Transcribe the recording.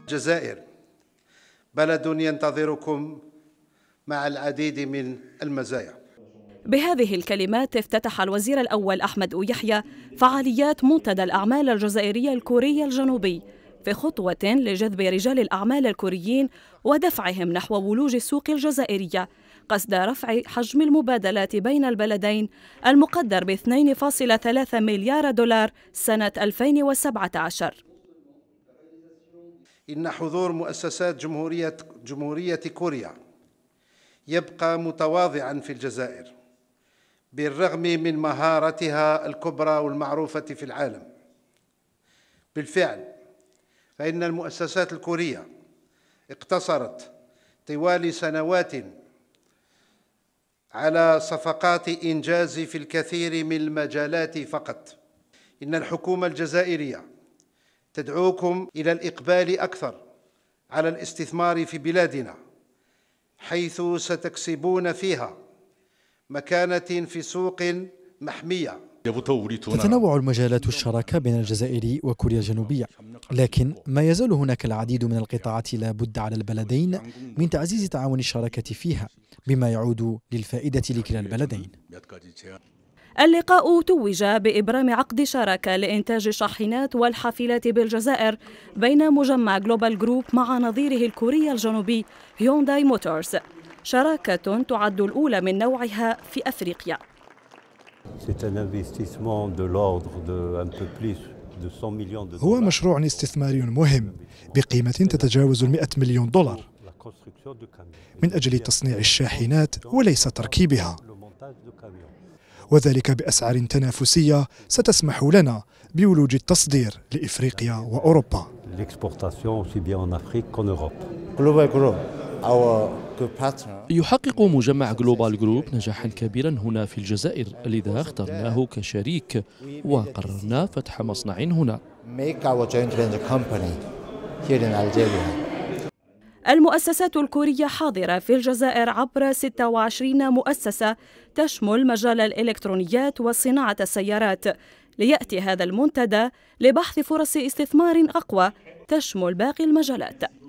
الجزائر بلد ينتظركم مع العديد من المزايا بهذه الكلمات افتتح الوزير الأول أحمد يحيى فعاليات منتدى الأعمال الجزائرية الكورية الجنوبي في خطوة لجذب رجال الأعمال الكوريين ودفعهم نحو ولوج السوق الجزائرية قصد رفع حجم المبادلات بين البلدين المقدر ب 2.3 مليار دولار سنة 2017 إن حضور مؤسسات جمهورية, جمهورية كوريا يبقى متواضعا في الجزائر بالرغم من مهارتها الكبرى والمعروفة في العالم بالفعل فإن المؤسسات الكورية اقتصرت طوال سنوات على صفقات إنجاز في الكثير من المجالات فقط إن الحكومة الجزائرية تدعوكم إلى الإقبال أكثر على الاستثمار في بلادنا حيث ستكسبون فيها مكانة في سوق محمية تتنوع المجالات الشراكة بين الجزائر وكوريا الجنوبية لكن ما يزال هناك العديد من القطاعات لا بد على البلدين من تعزيز تعاون الشراكة فيها بما يعود للفائدة لكلا البلدين اللقاء توج بإبرام عقد شراكة لإنتاج الشاحنات والحافلات بالجزائر بين مجمع جلوبال جروب مع نظيره الكوري الجنوبي هيونداي موتورز شراكة تعد الأولى من نوعها في أفريقيا هو مشروع استثماري مهم بقيمة تتجاوز المئة مليون دولار من أجل تصنيع الشاحنات وليس تركيبها وذلك بأسعار تنافسية ستسمح لنا بولوج التصدير لإفريقيا وأوروبا يحقق مجمع جلوبال جروب نجاحا كبيرا هنا في الجزائر لذا اخترناه كشريك وقررنا فتح مصنع هنا المؤسسات الكورية حاضرة في الجزائر عبر 26 مؤسسة تشمل مجال الإلكترونيات وصناعة السيارات ليأتي هذا المنتدى لبحث فرص استثمار أقوى تشمل باقي المجالات